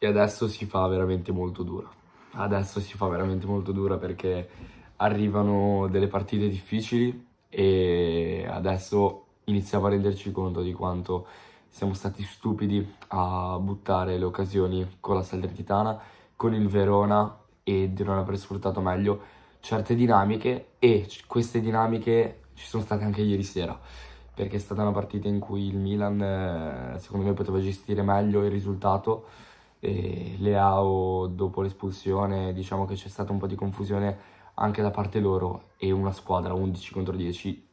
e adesso si fa veramente molto dura. Adesso si fa veramente molto dura perché arrivano delle partite difficili e adesso iniziamo a renderci conto di quanto siamo stati stupidi a buttare le occasioni con la Salernitana, con il Verona e di non aver sfruttato meglio certe dinamiche e queste dinamiche ci sono state anche ieri sera perché è stata una partita in cui il Milan eh, secondo me poteva gestire meglio il risultato e Leao dopo l'espulsione diciamo che c'è stata un po' di confusione anche da parte loro e una squadra 11 contro 10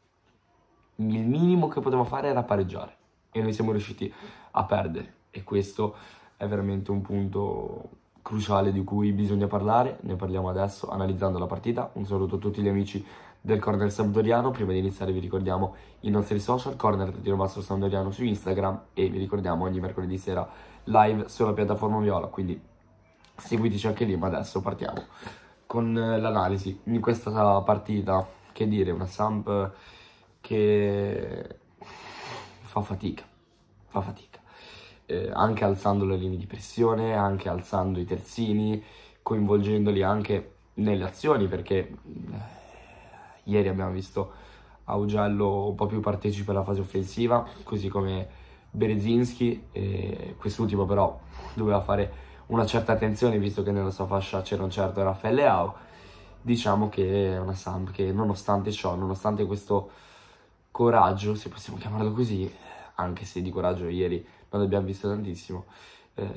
il minimo che poteva fare era pareggiare e noi siamo riusciti a perdere e questo è veramente un punto cruciale di cui bisogna parlare, ne parliamo adesso analizzando la partita, un saluto a tutti gli amici del Corner Sampdoriano, prima di iniziare vi ricordiamo i nostri social, Corner di Basso Sampdoriano su Instagram e vi ricordiamo ogni mercoledì sera live sulla piattaforma Viola, quindi seguiteci anche lì, ma adesso partiamo con eh, l'analisi di questa partita, che dire, una Samp che fa fatica, fa fatica, eh, anche alzando le linee di pressione, anche alzando i terzini, coinvolgendoli anche nelle azioni, perché eh, ieri abbiamo visto Augello un po' più partecipe alla fase offensiva, così come Berezinski, quest'ultimo però doveva fare una certa attenzione visto che nella sua fascia c'era un certo Raffaele Ao, diciamo che è una Samp che nonostante ciò, nonostante questo coraggio, se possiamo chiamarlo così, anche se di coraggio ieri non abbiamo visto tantissimo, eh,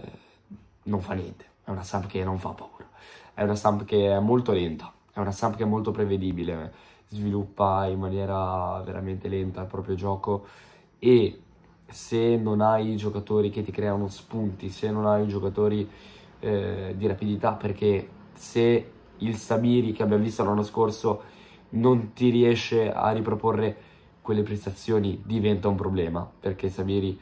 non fa niente, è una Samp che non fa paura, è una Samp che è molto lenta, è una Samp che è molto prevedibile, sviluppa in maniera veramente lenta il proprio gioco e se non hai i giocatori che ti creano spunti, se non hai i giocatori eh, di rapidità, perché se il Sabiri che abbiamo visto l'anno scorso non ti riesce a riproporre quelle prestazioni, diventa un problema, perché Sabiri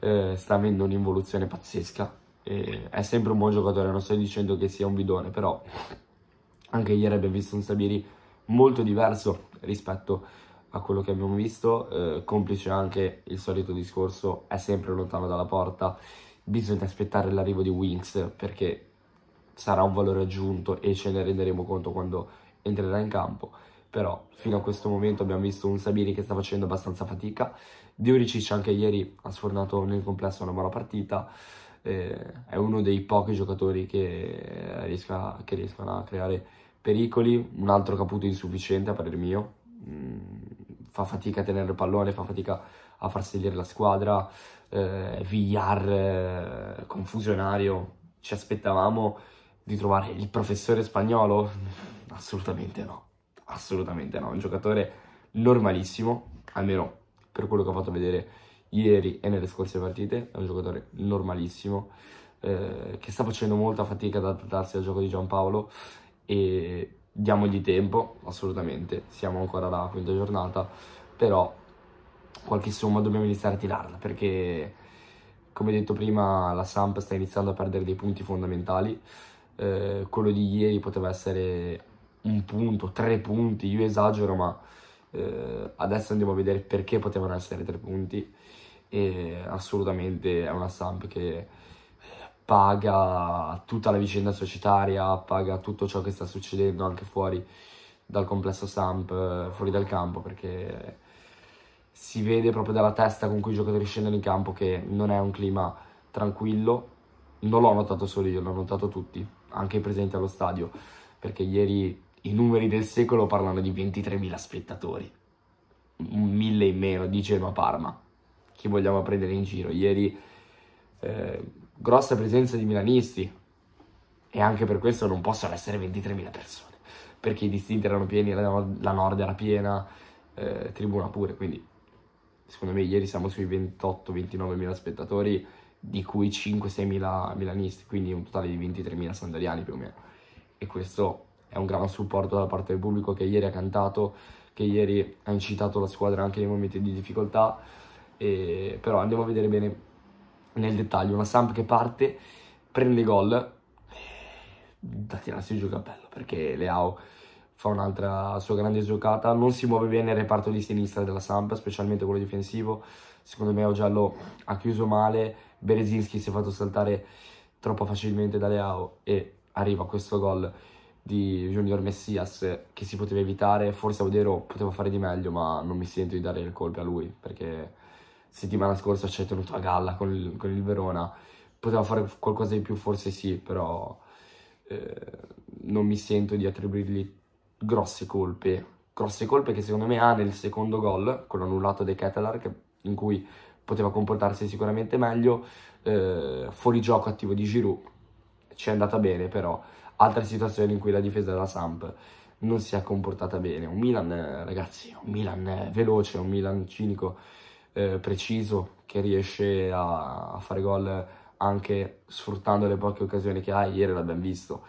eh, sta avendo un'involuzione pazzesca. E è sempre un buon giocatore, non sto dicendo che sia un bidone, però anche ieri abbiamo visto un Sabiri molto diverso rispetto a a quello che abbiamo visto, eh, complice anche il solito discorso, è sempre lontano dalla porta, bisogna aspettare l'arrivo di Winks perché sarà un valore aggiunto e ce ne renderemo conto quando entrerà in campo, però fino a questo momento abbiamo visto un Sabini che sta facendo abbastanza fatica, Dioricic anche ieri ha sfornato nel complesso una buona partita, eh, è uno dei pochi giocatori che, riesca, che riescono a creare pericoli, un altro caputo insufficiente a parer mio, mm, fa fatica a tenere il pallone, fa fatica a far salire la squadra, eh, Villar eh, confusionario, ci aspettavamo di trovare il professore spagnolo? Assolutamente no, assolutamente no, un giocatore normalissimo, almeno per quello che ho fatto vedere ieri e nelle scorse partite, è un giocatore normalissimo, eh, che sta facendo molta fatica ad adattarsi al gioco di Giampaolo e diamogli tempo, assolutamente, siamo ancora alla quinta giornata, però qualche somma dobbiamo iniziare a tirarla perché come detto prima la Samp sta iniziando a perdere dei punti fondamentali, eh, quello di ieri poteva essere un punto, tre punti, io esagero ma eh, adesso andiamo a vedere perché potevano essere tre punti e assolutamente è una Samp che paga tutta la vicenda societaria, paga tutto ciò che sta succedendo anche fuori dal complesso Samp, eh, fuori dal campo, perché si vede proprio dalla testa con cui i giocatori scendono in campo che non è un clima tranquillo. Non l'ho notato solo io, l'ho notato tutti, anche i presenti allo stadio, perché ieri i numeri del secolo parlano di 23.000 spettatori, un mille in meno, diceva Parma. Chi vogliamo prendere in giro? Ieri eh, grossa presenza di milanisti e anche per questo non possono essere 23.000 persone, perché i distinti erano pieni, la Nord era piena, eh, Tribuna pure, quindi secondo me ieri siamo sui 28-29.000 spettatori, di cui 5-6.000 milanisti, quindi un totale di 23.000 sandariani più o meno. E questo è un gran supporto da parte del pubblico che ieri ha cantato, che ieri ha incitato la squadra anche nei momenti di difficoltà, e... però andiamo a vedere bene nel dettaglio, una Samp che parte, prende gol, da tirarsi giù il cappello, perché Leao fa un'altra sua grande giocata, non si muove bene il reparto di sinistra della Samp, specialmente quello difensivo, secondo me Ogiallo ha chiuso male, Berezinski si è fatto saltare troppo facilmente da Leao e arriva questo gol di Junior Messias che si poteva evitare, forse Audero poteva fare di meglio ma non mi sento di dare il colpe a lui perché settimana scorsa ci hai tenuto a galla con il, con il Verona. Poteva fare qualcosa di più, forse sì, però eh, non mi sento di attribuirgli grosse colpe. Grosse colpe che secondo me ha nel secondo gol, quello annullato dei Catalar, che, in cui poteva comportarsi sicuramente meglio. Eh, fuori gioco attivo di Giroud, ci è andata bene, però altre situazioni in cui la difesa della Samp non si è comportata bene. Un Milan, eh, ragazzi, un Milan eh, veloce, un Milan cinico eh, preciso che riesce a, a fare gol anche sfruttando le poche occasioni che ha, ieri l'abbiamo visto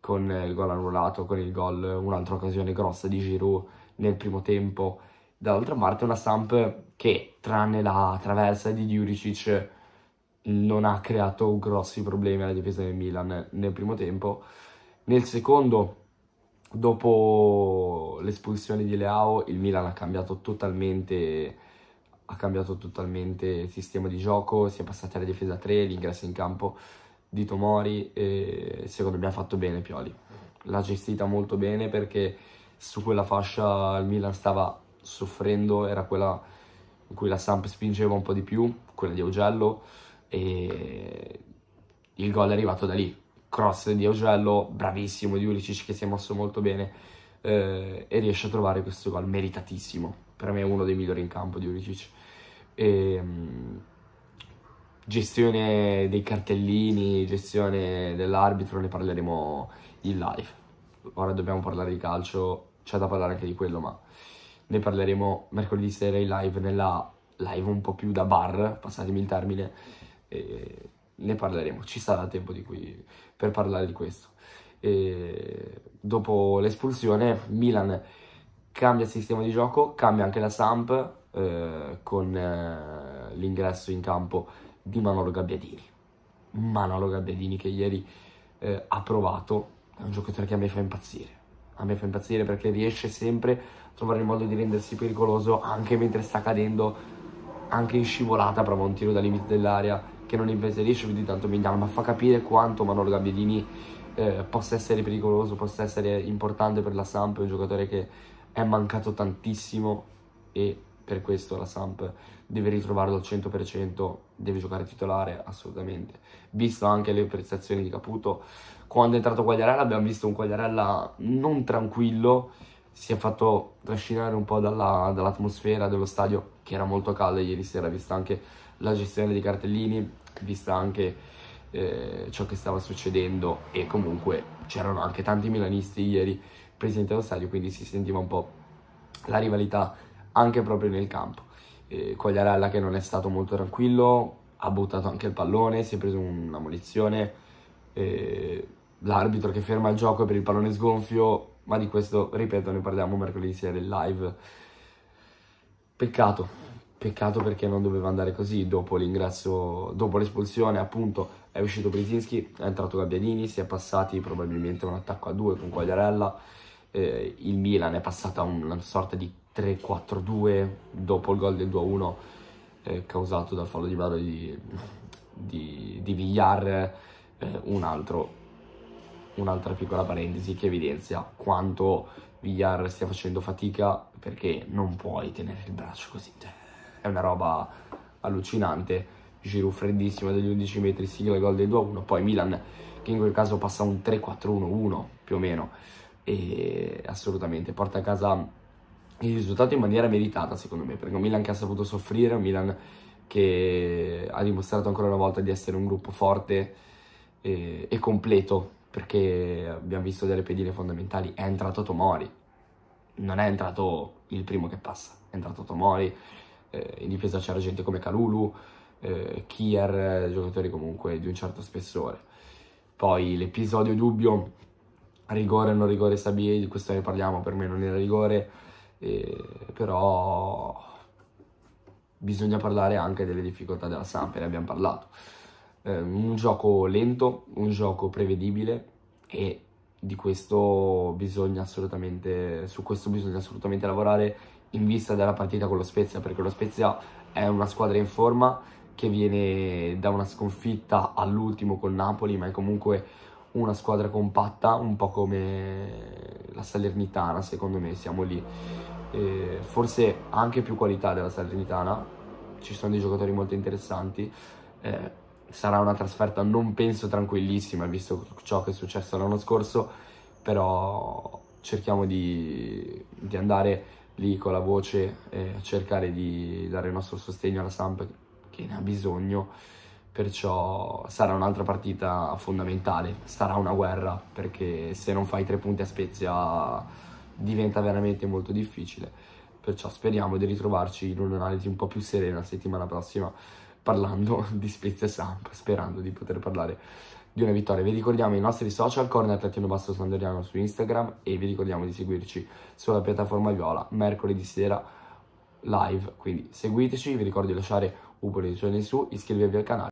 con il gol annullato, con il gol, un'altra occasione grossa di Giroud nel primo tempo, dall'altra parte una Samp che tranne la traversa di Juricic non ha creato grossi problemi alla difesa del Milan nel primo tempo, nel secondo dopo l'espulsione di Leao il Milan ha cambiato totalmente ha cambiato totalmente il sistema di gioco, si è passati alla difesa 3, l'ingresso in campo di Tomori e secondo me ha fatto bene Pioli. L'ha gestita molto bene perché su quella fascia il Milan stava soffrendo, era quella in cui la Samp spingeva un po' di più, quella di Augello e il gol è arrivato da lì. Cross di Augello, bravissimo di Ulicic che si è mosso molto bene eh, e riesce a trovare questo gol meritatissimo per me è uno dei migliori in campo di Uricic. E, ehm, mh, gestione dei cartellini, gestione dell'arbitro, ne parleremo in live. Ora dobbiamo parlare di calcio, c'è da parlare anche di quello, ma ne parleremo mercoledì sera in live, nella live un po' più da bar, passatemi il termine, e ne parleremo, ci sarà tempo di qui per parlare di questo. E dopo l'espulsione Milan cambia il sistema di gioco, cambia anche la Samp eh, con eh, l'ingresso in campo di Manolo Gabbiadini. Manolo Gabbiadini che ieri eh, ha provato, è un giocatore che a me fa impazzire. A me fa impazzire perché riesce sempre a trovare il modo di rendersi pericoloso anche mentre sta cadendo, anche in scivolata prova un tiro da limite dell'area che non impensierisce più di tanto Migliano, ma fa capire quanto Manolo Gabbiadini eh, possa essere pericoloso, possa essere importante per la Samp, è un giocatore che è mancato tantissimo e per questo la Samp deve ritrovarlo al 100%, deve giocare titolare assolutamente. Visto anche le prestazioni di Caputo, quando è entrato Quagliarella abbiamo visto un Quagliarella non tranquillo, si è fatto trascinare un po' dalla, dall'atmosfera dello stadio che era molto calda ieri sera, vista anche la gestione dei cartellini, vista anche eh, ciò che stava succedendo e comunque c'erano anche tanti milanisti ieri presente allo stadio, quindi si sentiva un po' la rivalità anche proprio nel campo. Eh, Quagliarella che non è stato molto tranquillo, ha buttato anche il pallone, si è preso una munizione, eh, l'arbitro che ferma il gioco per il pallone sgonfio, ma di questo, ripeto, ne parliamo mercoledì sera del live. Peccato, peccato perché non doveva andare così dopo l'ingresso, dopo l'espulsione appunto è uscito Brizinski, è entrato Gabbiadini, si è passati probabilmente un attacco a due con Quagliarella, eh, il Milan è passato a una sorta di 3-4-2 dopo il gol del 2-1 eh, causato dal fallo di mano di, di, di Villar, eh, un altro, un'altra piccola parentesi che evidenzia quanto Villar stia facendo fatica perché non puoi tenere il braccio così, cioè, è una roba allucinante Giroud freddissimo degli 11 metri, sigla gol del 2-1, poi Milan che in quel caso passa un 3-4-1-1 più o meno e assolutamente porta a casa il risultato in maniera meritata secondo me perché un Milan che ha saputo soffrire, un Milan che ha dimostrato ancora una volta di essere un gruppo forte e, e completo perché abbiamo visto delle pedine fondamentali, è entrato Tomori, non è entrato il primo che passa, è entrato Tomori, eh, in difesa c'era gente come Calulu, eh, Kier, eh, giocatori comunque di un certo spessore. Poi l'episodio dubbio, rigore o non rigore Sabie, di questo ne parliamo, per me non era rigore, eh, però bisogna parlare anche delle difficoltà della Samp, ne abbiamo parlato. Eh, un gioco lento, un gioco prevedibile e di questo bisogna assolutamente, su questo bisogna assolutamente lavorare in vista della partita con lo Spezia, perché lo Spezia è una squadra in forma che viene da una sconfitta all'ultimo col Napoli, ma è comunque una squadra compatta, un po' come la Salernitana, secondo me, siamo lì. Eh, forse anche più qualità della Salernitana, ci sono dei giocatori molto interessanti. Eh, sarà una trasferta, non penso, tranquillissima, visto ciò che è successo l'anno scorso, però cerchiamo di, di andare lì con la voce e cercare di dare il nostro sostegno alla Samp che ne ha bisogno, perciò sarà un'altra partita fondamentale, sarà una guerra, perché se non fai tre punti a Spezia diventa veramente molto difficile, perciò speriamo di ritrovarci in un'analisi un po' più serena la settimana prossima parlando di Spezia Samp, sperando di poter parlare di una vittoria. Vi ricordiamo i nostri social, corner trattino basso sandoriano su Instagram e vi ricordiamo di seguirci sulla piattaforma Viola mercoledì sera live, quindi seguiteci, vi ricordo di lasciare u por eso en su se al canale.